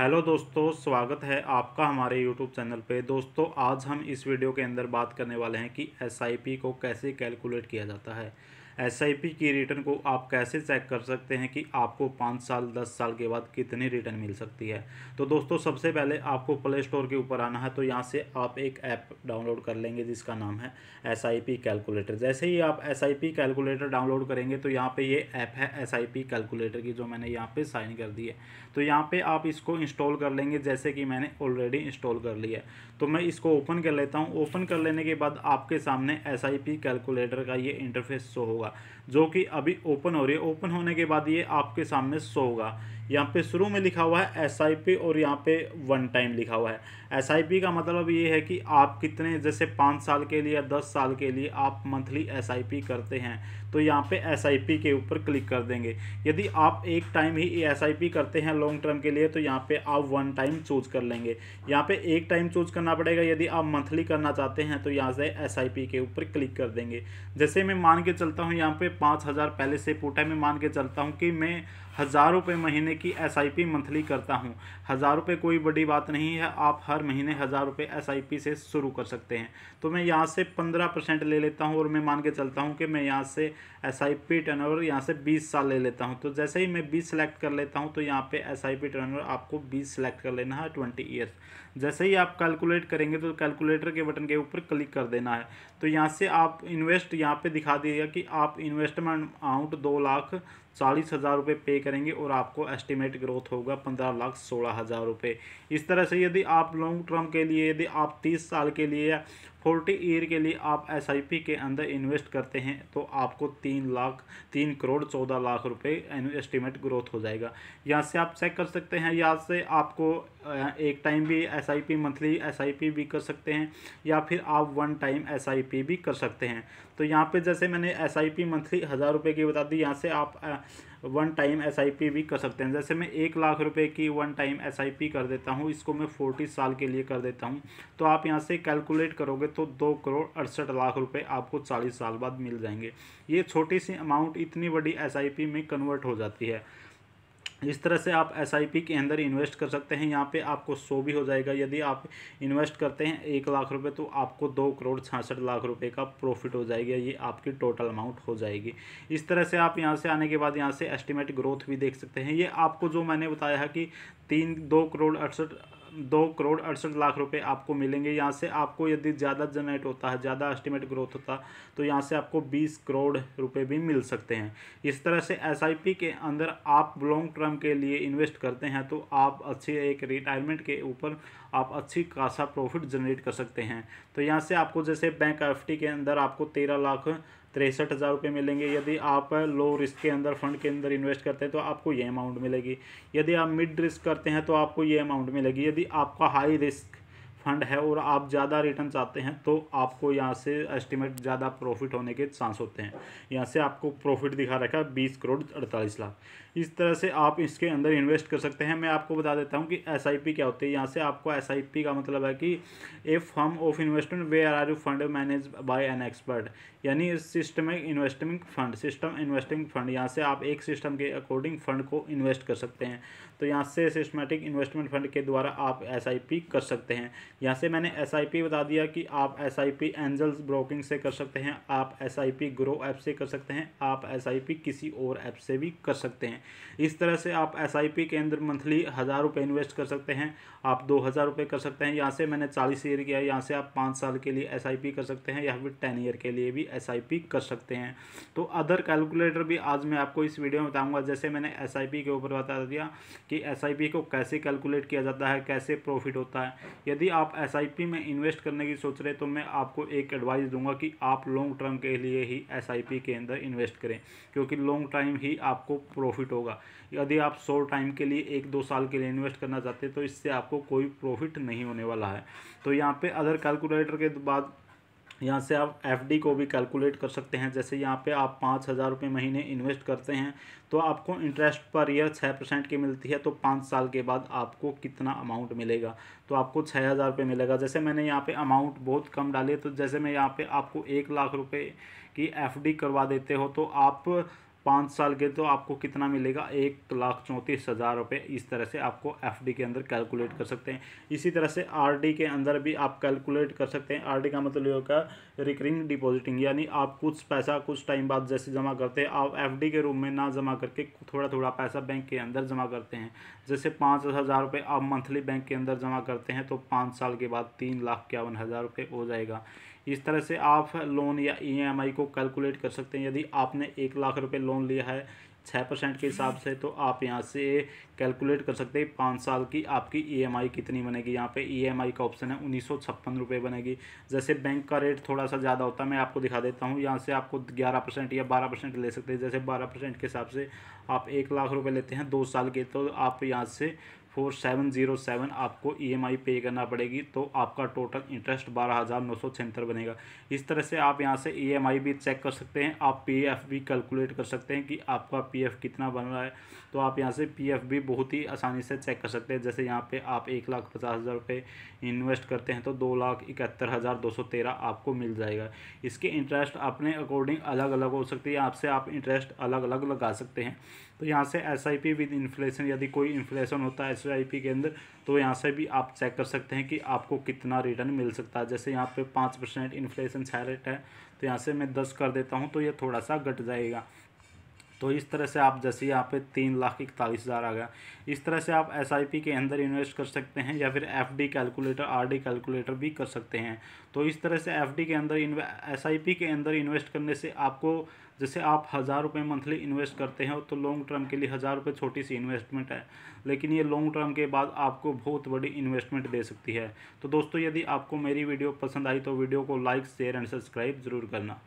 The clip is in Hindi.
हेलो दोस्तों स्वागत है आपका हमारे यूट्यूब चैनल पे दोस्तों आज हम इस वीडियो के अंदर बात करने वाले हैं कि एस को कैसे कैलकुलेट किया जाता है एस की रिटर्न को आप कैसे चेक कर सकते हैं कि आपको पाँच साल दस साल के बाद कितनी रिटर्न मिल सकती है तो दोस्तों सबसे पहले आपको प्ले स्टोर के ऊपर आना है तो यहाँ से आप एक ऐप डाउनलोड कर लेंगे जिसका नाम है एस कैलकुलेटर जैसे ही आप एस कैलकुलेटर डाउनलोड करेंगे तो यहाँ पर ये ऐप है एस कैलकुलेटर की जो मैंने यहाँ पर साइन कर दी है तो यहाँ पर आप इसको इंस्टॉल कर लेंगे जैसे कि मैंने ऑलरेडी इंस्टॉल कर लिया है तो मैं इसको ओपन कर लेता हूँ ओपन कर लेने के बाद आपके सामने एस कैलकुलेटर का ये इंटरफेस शो होगा होगा जो कि अभी ओपन हो रही है ओपन होने के बाद ये आपके सामने शो होगा यहाँ पे शुरू में लिखा हुआ है एस आई पी और यहाँ पे वन टाइम लिखा हुआ है एस आई पी का मतलब ये है कि आप कितने जैसे पाँच साल के लिए या दस साल के लिए आप मंथली एस आई पी करते हैं तो यहाँ पे एस आई पी के ऊपर क्लिक कर देंगे यदि आप एक टाइम ही एस आई पी करते हैं लॉन्ग टर्म के लिए तो यहाँ पे आप वन टाइम चूज कर लेंगे यहाँ पे एक टाइम चूज करना पड़ेगा यदि आप मंथली करना चाहते हैं तो यहाँ से एस आई पी के ऊपर क्लिक कर देंगे जैसे मैं मान के चलता हूँ यहाँ पे पाँच हज़ार पहले से पोटा में मान के चलता हूँ कि मैं हज़ार रुपये महीने की एस मंथली करता हूँ हज़ार रुपये कोई बड़ी बात नहीं है आप हर महीने हज़ार रुपये एस से शुरू कर सकते हैं तो मैं यहाँ से पंद्रह परसेंट ले लेता हूँ और मैं मान के चलता हूँ कि मैं यहाँ से S I P turn over यहाँ से बीस साल ले लेता हूँ तो जैसे ही मैं बीस सेलेक्ट कर लेता हूँ तो यहाँ पर S I P turn over आपको बीस सेलेक्ट कर लेना है ट्वेंटी ईयर्स जैसे ही आप कैलकुलेट करेंगे तो कैलकुलेटर के बटन के ऊपर क्लिक कर देना है तो यहाँ से आप इन्वेस्ट यहाँ पर दिखा दिएगा कि आप इन्वेस्टमेंट अमाउंट दो लाख चालीस हज़ार रुपये पे करेंगे और आपको एस्टिमेट ग्रोथ होगा पंद्रह लाख सोलह हज़ार रुपये इस तरह से यदि आप लॉन्ग टर्म के लिए यदि आप तीस साल के लिए या फोर्टी ईयर के लिए आप एस के अंदर इन्वेस्ट करते हैं तो आपको तीन लाख तीन करोड़ चौदह लाख रुपये एस्टिमेट ग्रोथ हो जाएगा यहाँ से आप चेक कर सकते हैं यहाँ से आपको एक टाइम भी एस मंथली एस भी कर सकते हैं या फिर आप वन टाइम एस भी कर सकते हैं तो यहाँ पे जैसे मैंने एस मंथली हज़ार रुपये की बता दी यहाँ से आप one time S I P भी कर सकते हैं जैसे मैं एक लाख रुपए की one time S I P कर देता हूँ इसको मैं फोर्टी साल के लिए कर देता हूँ तो आप यहाँ से कैलकुलेट करोगे तो दो करोड़ अड़सठ लाख रुपए आपको चालीस साल बाद मिल जाएंगे ये छोटी सी अमाउंट इतनी बड़ी एस आई पी में कन्वर्ट हो जाती है इस तरह से आप एस के अंदर इन्वेस्ट कर सकते हैं यहाँ पे आपको सो भी हो जाएगा यदि आप इन्वेस्ट करते हैं एक लाख रुपए तो आपको दो करोड़ छियासठ लाख रुपए का प्रॉफिट हो जाएगा ये आपकी टोटल अमाउंट हो जाएगी इस तरह से आप यहाँ से आने के बाद यहाँ से एस्टिमेट ग्रोथ भी देख सकते हैं ये आपको जो मैंने बताया है कि तीन दो करोड़ अड़सठ दो करोड़ अड़सठ लाख रुपए आपको मिलेंगे यहाँ से आपको यदि ज़्यादा जनरेट होता है ज़्यादा एस्टिमेट ग्रोथ होता तो यहाँ से आपको बीस करोड़ रुपए भी मिल सकते हैं इस तरह से एस के अंदर आप लॉन्ग टर्म के लिए इन्वेस्ट करते हैं तो आप अच्छी एक रिटायरमेंट के ऊपर आप अच्छी खासा प्रॉफिट जनरेट कर सकते हैं तो यहाँ से आपको जैसे बैंक एफ के अंदर आपको तेरह लाख तिरसठ हज़ार रुपये मिलेंगे यदि आप लो रिस्क के अंदर फंड के अंदर इन्वेस्ट करते हैं तो आपको ये अमाउंट मिलेगी यदि आप मिड रिस्क करते हैं तो आपको ये अमाउंट मिलेगी यदि आपका हाई रिस्क फंड है और आप ज़्यादा रिटर्न चाहते हैं तो आपको यहाँ से एस्टिमेट ज़्यादा प्रॉफिट होने के चांस होते हैं यहाँ से आपको प्रॉफिट दिखा रखा है बीस करोड़ अड़तालीस लाख इस तरह से आप इसके अंदर इन्वेस्ट कर सकते हैं मैं आपको बता देता हूँ कि एस क्या होती है यहाँ से आपको एस का मतलब है कि ए फर्म ऑफ इन्वेस्टमेंट वे are are you fund manage by an expert यानी system investment fund system investing fund यहाँ से आप एक सिस्टम के अकॉर्डिंग फंड को इन्वेस्ट कर सकते हैं तो यहाँ से सिस्टमेटिक इन्वेस्टमेंट फंड के द्वारा आप एस कर सकते हैं यहाँ से मैंने एस बता दिया कि आप S I P angel's broking से कर सकते हैं आप S I P Groww app से कर सकते हैं आप एस आई पी किसी और ऐप से भी कर सकते हैं इस तरह से आप एस आई पी के अंदर मंथली हज़ार रुपये इन्वेस्ट कर सकते हैं आप दो हज़ार रुपये कर सकते हैं यहाँ से मैंने चालीस ईयर किया यहाँ से आप पाँच साल के लिए एस आई पी कर सकते हैं या फिर टेन ईयर के लिए भी एस आई पी कर सकते हैं तो अदर कैलकुलेटर भी आज मैं आपको इस वीडियो में बताऊँगा जैसे मैंने एस आई पी के ऊपर बता दिया कि एस आई पी को कैसे कैलकुलेट किया जाता है कैसे प्रॉफिट होता है यदि आप आप एस में इन्वेस्ट करने की सोच रहे हैं तो मैं आपको एक एडवाइस दूंगा कि आप लॉन्ग टर्म के लिए ही एस के अंदर इन्वेस्ट करें क्योंकि लॉन्ग टाइम ही आपको प्रॉफिट होगा यदि आप शॉर्ट टाइम के लिए एक दो साल के लिए इन्वेस्ट करना चाहते हैं तो इससे आपको कोई प्रॉफिट नहीं होने वाला है तो यहाँ पर अदर कैलकुलेटर के बाद यहाँ से आप एफडी को भी कैलकुलेट कर सकते हैं जैसे यहाँ पे आप पाँच हज़ार रुपये महीने इन्वेस्ट करते हैं तो आपको इंटरेस्ट पर ईयर छः परसेंट की मिलती है तो पाँच साल के बाद आपको कितना अमाउंट मिलेगा तो आपको छः हज़ार रुपये मिलेगा जैसे मैंने यहाँ पे अमाउंट बहुत कम डाले तो जैसे मैं यहाँ पे आपको एक लाख रुपये की एफ करवा देते हो तो आप पाँच साल के तो आपको कितना मिलेगा एक लाख चौंतीस हज़ार रुपये इस तरह से आपको एफडी के अंदर कैलकुलेट कर सकते हैं इसी तरह से आरडी के अंदर भी आप कैलकुलेट कर सकते हैं आरडी का मतलब ये होगा रिकरिंग डिपॉजिटिंग यानी आप कुछ पैसा कुछ टाइम बाद जैसे जमा करते हैं आप एफडी के रूप में ना जमा करके थोड़ा थोड़ा पैसा बैंक के अंदर जमा करते हैं जैसे पाँच हज़ार रुपये आप मंथली बैंक के अंदर जमा करते हैं तो पाँच साल के बाद तीन लाख इक्यावन हज़ार रुपये हो जाएगा इस तरह से आप लोन या ईएमआई e को कैलकुलेट कर सकते हैं यदि आपने एक लाख रुपए लोन लिया है छः परसेंट के हिसाब से तो आप यहाँ से कैलकुलेट कर सकते हैं पाँच साल की आपकी ईएमआई e कितनी बनेगी यहाँ पे ईएमआई e का ऑप्शन है उन्नीस सौ छप्पन रुपये बनेगी जैसे बैंक का रेट थोड़ा सा ज़्यादा होता है मैं आपको दिखा देता हूँ यहाँ से आपको ग्यारह परसेंट या बारह परसेंट ले सकते हैं जैसे बारह परसेंट के हिसाब से आप एक लाख रुपये लेते हैं दो साल के तो आप यहाँ से फोर सेवन जीरो सेवन आपको ईएमआई e पे करना पड़ेगी तो आपका टोटल इंटरेस्ट बारह हज़ार नौ सौ छिहत्तर बनेगा इस तरह से आप यहाँ से ईएमआई e भी चेक कर सकते हैं आप पीएफ भी कैलकुलेट कर सकते हैं कि आपका पीएफ कितना बन रहा है तो आप यहाँ से पीएफ भी बहुत ही आसानी से चेक कर सकते हैं जैसे यहाँ पर आप एक लाख पचास हज़ार रुपये इन्वेस्ट करते हैं तो दो लाख इकहत्तर हज़ार दो सौ तेरह आपको मिल जाएगा इसके इंटरेस्ट अपने अकॉर्डिंग अलग अलग हो सकती है आपसे आप इंटरेस्ट अलग अलग लगा सकते हैं तो यहाँ से S I P with inflation यदि कोई इन्फ्लेशन होता है एस के अंदर तो यहाँ से भी आप चेक कर सकते हैं कि आपको कितना रिटर्न मिल सकता है जैसे यहाँ पे पाँच परसेंट इन्फ्लेशन रेट है तो यहाँ से मैं दस कर देता हूँ तो ये थोड़ा सा घट जाएगा तो इस तरह से आप जैसे यहाँ पे तीन लाख इकतालीस हज़ार आ गया इस तरह से आप एस के अंदर इन्वेस्ट कर सकते हैं या फिर एफ कैलकुलेटर आर कैलकुलेटर भी कर सकते हैं तो इस तरह से एफ के अंदर एस के अंदर इन्वेस्ट करने से आपको जैसे आप हज़ार रुपये मंथली इन्वेस्ट करते हैं तो लॉन्ग टर्म के लिए हज़ार रुपये छोटी सी इन्वेस्टमेंट है लेकिन ये लॉन्ग टर्म के बाद आपको बहुत बड़ी इन्वेस्टमेंट दे सकती है तो दोस्तों यदि आपको मेरी वीडियो पसंद आई तो वीडियो को लाइक शेयर एंड सब्सक्राइब ज़रूर करना